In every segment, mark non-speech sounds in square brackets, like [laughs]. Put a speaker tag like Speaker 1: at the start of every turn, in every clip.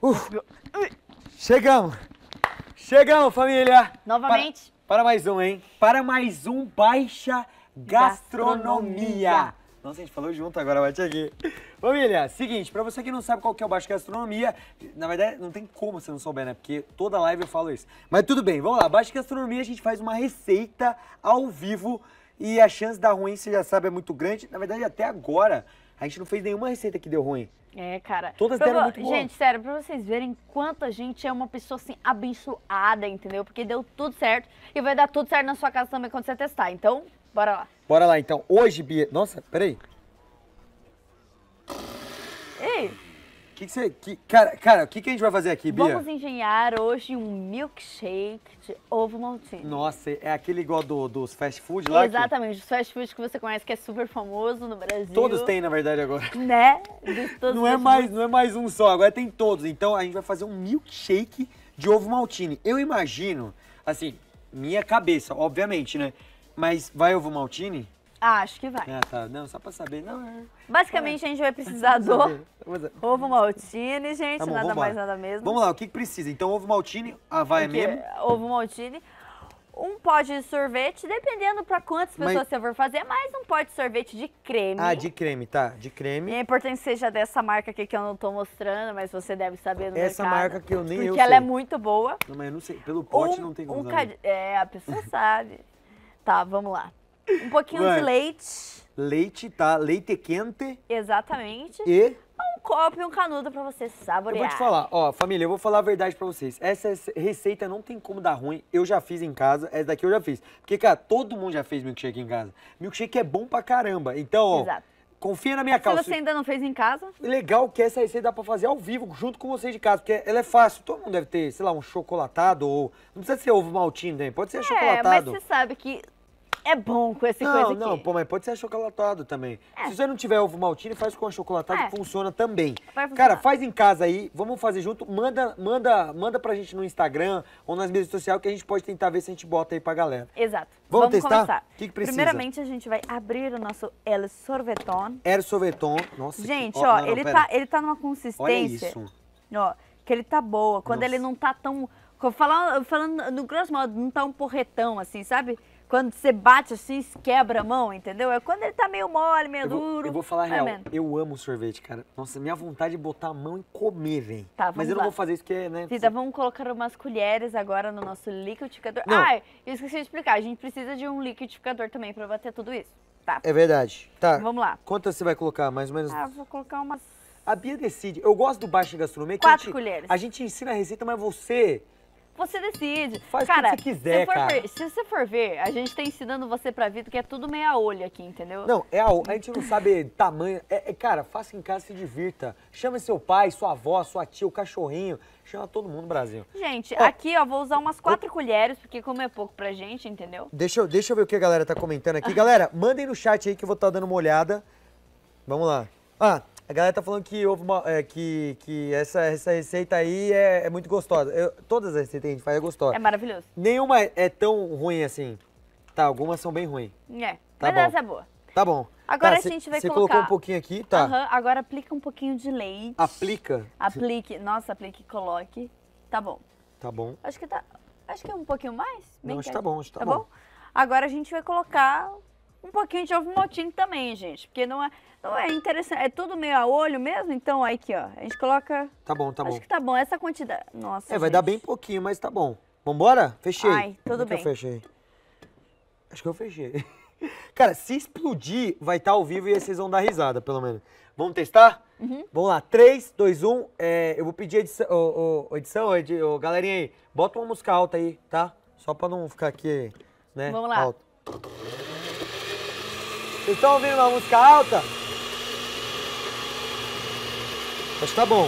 Speaker 1: Uh, chegamos! Chegamos, família!
Speaker 2: Novamente.
Speaker 1: Para, para, mais um, hein? Para mais um Baixa Gastronomia. gastronomia. Nossa, a gente falou junto agora, bate aqui. Família, seguinte, pra você que não sabe qual que é o Baixo Gastronomia, na verdade não tem como você não souber, né? Porque toda live eu falo isso. Mas tudo bem, vamos lá. Baixo Gastronomia a gente faz uma receita ao vivo e a chance da ruim, você já sabe, é muito grande. Na verdade, até agora, a gente não fez nenhuma receita que deu ruim.
Speaker 2: É, cara. Todas deram muito bom Gente, sério, pra vocês verem quanta gente é uma pessoa assim abençoada, entendeu? Porque deu tudo certo e vai dar tudo certo na sua casa também quando você testar. Então, bora lá.
Speaker 1: Bora lá então. Hoje, Bia. Nossa, peraí. Que que você, que, cara, cara, o que, que a gente vai fazer aqui, Bia? Vamos
Speaker 2: engenhar hoje um milkshake de ovo maltine.
Speaker 1: Nossa, é aquele igual do, dos fast food lá? Exatamente,
Speaker 2: que... os fast food que você conhece que é super famoso no Brasil. Todos têm,
Speaker 1: na verdade, agora. [laughs] Né? não, é mais, não é mais um só, agora tem todos. Então a gente vai fazer um milkshake de ovo maltine. Eu imagino, assim, minha cabeça, obviamente, né? Mas vai ovo maltine?
Speaker 2: acho que vai. É,
Speaker 1: tá. Não, só pra saber. Não,
Speaker 2: é... Basicamente, é. a gente vai precisar [laughs] do ovo maltine, gente. Tá bom, nada mais, nada mesmo. Vamos lá, o
Speaker 1: que, precisa? Então, ovo maltine, a vai mesmo.
Speaker 2: Ovo maltine. Um pote de sorvete, dependendo para quantas pessoas mas... você for fazer, mais um pote de sorvete de creme. Ah, de
Speaker 1: creme, tá. De creme. E é
Speaker 2: importante que seja dessa marca aqui que eu não tô mostrando, mas você deve saber no Essa mercado, marca que eu nem porque eu Porque ela é sei. é muito boa. Não, mas eu não sei. Pelo pote um, não tem como um usar. É, a pessoa sabe. Tá, vamos lá. Um pouquinho de leite.
Speaker 1: Leite, tá? Leite quente.
Speaker 2: Exatamente. E? É um copo e um canudo pra você saborear. Eu vou te
Speaker 1: falar, ó, família, eu vou falar a verdade pra vocês. Essa receita não tem como dar ruim. Eu já fiz em casa, essa daqui eu já fiz. Porque, cara, todo mundo já fez milkshake em casa. Milkshake é bom pra caramba. Então, ó. Exato. Confia na minha calça. Se você
Speaker 2: ainda não fez em casa.
Speaker 1: Legal que essa receita dá pra fazer ao vivo, junto com vocês de casa, porque ela é fácil. Todo mundo deve ter, sei lá, um chocolatado ou... Não precisa ser ovo maltinho né? Pode ser é, chocolatado. É, mas você
Speaker 2: sabe que é bom com esse não, coisa aqui. Não,
Speaker 1: pô, mas pode ser achocolatado também. É. Se você não tiver ovo maltine, faz com achocolatado é. que funciona também. Cara, faz em casa aí, vamos fazer junto. Manda, manda, manda pra gente no Instagram ou nas redes sociais que a gente pode tentar ver se a gente bota aí pra galera.
Speaker 2: Exato. Vamos, vamos testar? Começar. O que, que, precisa? Primeiramente, a gente vai abrir o nosso El Sorveton.
Speaker 1: El Sorveton. Nossa, Gente, que... ó, ó não, não, ele, tá, ele
Speaker 2: tá numa consistência. Olha isso. Ó, que ele tá boa. Quando Nossa. ele não tá tão... Falando, falando no grosso modo, não tá um porretão, assim, sabe? quando você bate assim, quebra a mão, entendeu? É quando ele tá meio mole, meio eu vou, duro. Eu vou falar é real,
Speaker 1: eu amo sorvete, cara. Nossa, minha vontade de é botar a mão e comer, velho. Tá, Mas eu lá. não vou fazer isso que né? Cida,
Speaker 2: vamos colocar umas colheres agora no nosso liquidificador. Não. Ai, eu esqueci de explicar. A gente precisa de um liquidificador também pra bater tudo isso. Tá. É
Speaker 1: verdade. Tá. Vamos lá. Quantas você vai colocar, mais ou menos? Ah, vou
Speaker 2: colocar umas... A Bia
Speaker 1: decide. Eu gosto do baixo gastronomia. Quatro a gente, colheres. A gente ensina a receita, mas você
Speaker 2: você decide. Faz cara, o que você quiser, se cara. Ver, se você for ver, a gente tá ensinando você pra vida que é tudo meia olho aqui, entendeu? Não,
Speaker 1: é a, a gente não sabe tamanho. É, é, cara, faça em casa, se divirta. Chame seu pai, sua avó, sua tia, o cachorrinho. Chama todo mundo no Brasil.
Speaker 2: Gente, aqui, ó, vou usar umas quatro colheres, porque como é pouco pra gente, entendeu?
Speaker 1: Deixa, deixa eu ver o que a galera tá comentando aqui. [laughs] galera, mandem no chat aí que eu vou estar tá dando uma olhada. Vamos lá. Ah, a galera tá falando que houve uma. É, que, que essa, essa receita aí é, é muito gostosa. Eu, todas as receitas que a gente faz é gostosa. É maravilhoso. Nenhuma é tão ruim assim. Tá, algumas são bem ruins.
Speaker 2: É. Tá mas bom. essa é boa.
Speaker 1: Tá bom. Agora tá, a gente vai colocar... Você colocou um pouquinho aqui, tá? Uhum,
Speaker 2: agora aplica um pouquinho de leite.
Speaker 1: Aplica? Aplique.
Speaker 2: Nossa, aplique e coloque. Tá bom. Tá bom. Acho que tá... Acho que é um pouquinho mais. Bem Não, acho que tá bom, acho que tá, tá bom. bom. Agora a gente vai colocar um pouquinho de ovo motinho também, gente, porque não é, não é interessante, é tudo meio a olho mesmo, então aí aqui, ó, a gente coloca...
Speaker 1: Tá bom, tá bom. Acho que
Speaker 2: tá bom, essa quantidade, nossa, É, vai dar bem
Speaker 1: pouquinho, mas tá bom. Vambora? Fechei. Ai, tudo Como é bem. eu fechei? Acho que eu fechei. [laughs] Cara, se explodir, vai estar tá ao vivo e aí vocês vão dar risada, pelo menos. Vamos testar? Uhum. Vamos lá, 3, 2, 1. É, eu vou pedir edição, oh, oh, edição edi, galerinha aí, bota uma música alta aí, tá? Só pra não ficar aqui, né? Vamos lá. Alto. Vocês estão ouvindo uma música alta? Acho que tá bom.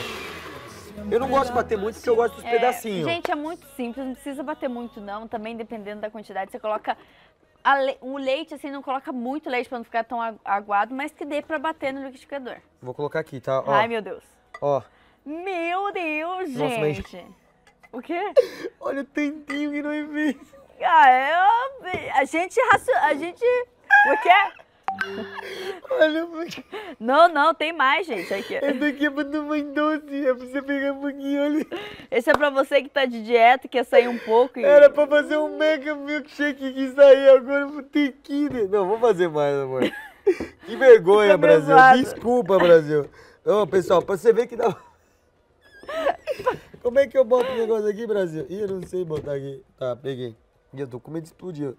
Speaker 1: Eu não gosto de bater muito porque eu gosto dos é, pedacinhos. Gente,
Speaker 2: é muito simples, não precisa bater muito não, também dependendo da quantidade. Você coloca le... o leite, assim, não coloca muito leite pra não ficar tão aguado, mas que dê pra bater no liquidificador.
Speaker 1: Vou colocar aqui, tá? Ó. Ai, meu Deus. Ó.
Speaker 2: Meu Deus, Nossa, gente. Mas... O quê? [laughs] Olha o tentinho que não ah, é Ah, eu... A gente... A gente... O quê? [laughs] Olha, Não, não, tem mais, gente. Aqui. aqui é pra tomar doce, é pra você pegar um pouquinho, Esse é pra você que tá de dieta, quer sair um pouco. E... Era
Speaker 1: pra fazer um mega milkshake que saiu, agora vou ter que... Não, vou fazer mais, amor. Que vergonha, Brasil. Desculpa, Brasil. Não, pessoal, pra você ver que dá... Como é que eu boto o negócio aqui, Brasil? Ih, eu não sei botar aqui. Tá, peguei eu tô com medo de explodir.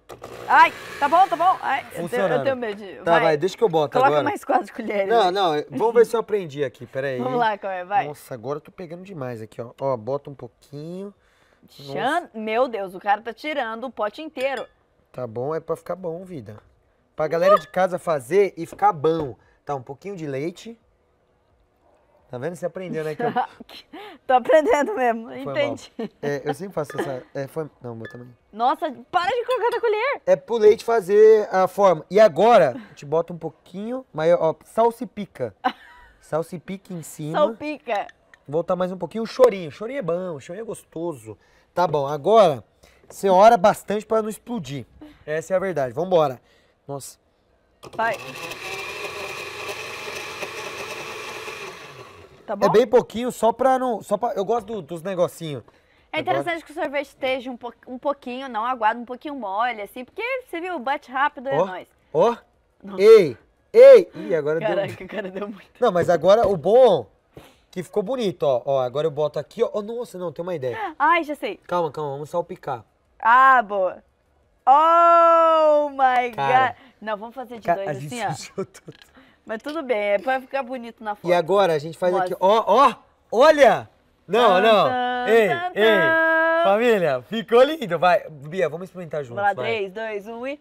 Speaker 2: Ai, tá bom, tá bom. Ai, eu, tenho, eu tenho medo Tá, vai. deixa
Speaker 1: que eu boto Coloca agora. Coloca mais
Speaker 2: quatro colheres. Não, não,
Speaker 1: vamos ver se eu aprendi aqui, peraí. Vamos lá, Cauê, é? vai. Nossa, agora eu tô pegando demais aqui, ó. Ó, bota um pouquinho.
Speaker 2: Meu Deus, o cara tá tirando o pote inteiro.
Speaker 1: Tá bom, é pra ficar bom, vida. Pra galera de casa fazer e ficar bom. Tá, um pouquinho de leite. Tá vendo? Você
Speaker 2: aprendeu, né? Que eu... [laughs] Tô aprendendo mesmo, foi entendi.
Speaker 1: É, eu sempre faço essa. É, foi... Não, meu também.
Speaker 2: Nossa, para de colocar na colher!
Speaker 1: É pro leite fazer a forma. E agora, a gente bota um pouquinho maior. Ó, salsipica. [laughs] Salsipica em cima.
Speaker 2: Salpica.
Speaker 1: Voltar mais um pouquinho. O chorinho. O chorinho é bom, o chorinho é gostoso. Tá bom, agora você ora bastante para não explodir. Essa é a verdade. Vambora. Nossa.
Speaker 2: Vai. tá é bom? É bem
Speaker 1: pouquinho, só pra não. Só pra, eu gosto do, dos negocinhos.
Speaker 2: É interessante que o sorvete esteja um, po, um pouquinho, não aguado, um pouquinho mole, assim, porque você viu, bate rápido é nóis.
Speaker 1: Ó! Oh. Ei! Ei! Ih, agora Caraca, deu. Caraca, o cara deu muito. Não, mas agora o bom que ficou bonito, ó. ó agora eu boto aqui, ó. Oh, nossa, não, tem uma ideia.
Speaker 2: Ai, já sei. Calma, calma, vamos salpicar. Ah, boa. Oh my Cara, god! Não, vamos fazer de dois assim, ó. Tudo. Mas tudo bem, é pra ficar bonito na foto. E
Speaker 1: agora a gente faz aqui, ó, ó, olha! Não, tan, não. Tan, ei, tan, ei, família, ficou lindo. Vai, Bia, vamos experimentar juntos. Vamos lá, 3,
Speaker 2: 2, 1 e...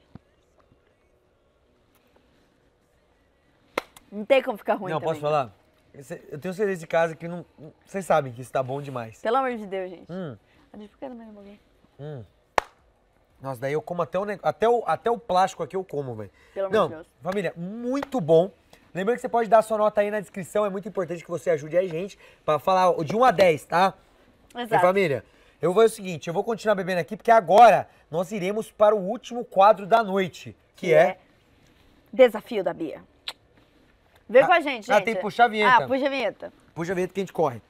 Speaker 2: Não tem como ficar ruim Não, também, posso
Speaker 1: falar? Né? Eu tenho certeza de casa que não. Vocês sabem que isso tá bom demais.
Speaker 2: Pelo amor de Deus, gente. Hum. Ah,
Speaker 1: hum. Nossa, daí eu como até o, até o, até o plástico aqui, eu como, velho. Pelo amor de Deus. Família, muito bom. Lembrando que você pode dar sua nota aí na descrição, é muito importante que você ajude a gente para falar de 1 a 10, tá?
Speaker 2: Exato. E família,
Speaker 1: eu vou fazer o seguinte, eu vou continuar bebendo aqui, porque agora nós iremos para o último quadro da noite, que, que é... é
Speaker 2: Desafio da Bia.
Speaker 1: Vem ah, com a gente, gente. Ah, tem que puxar a vinheta. Ah, puxa a vinheta. Puxa a vinheta que a gente corre.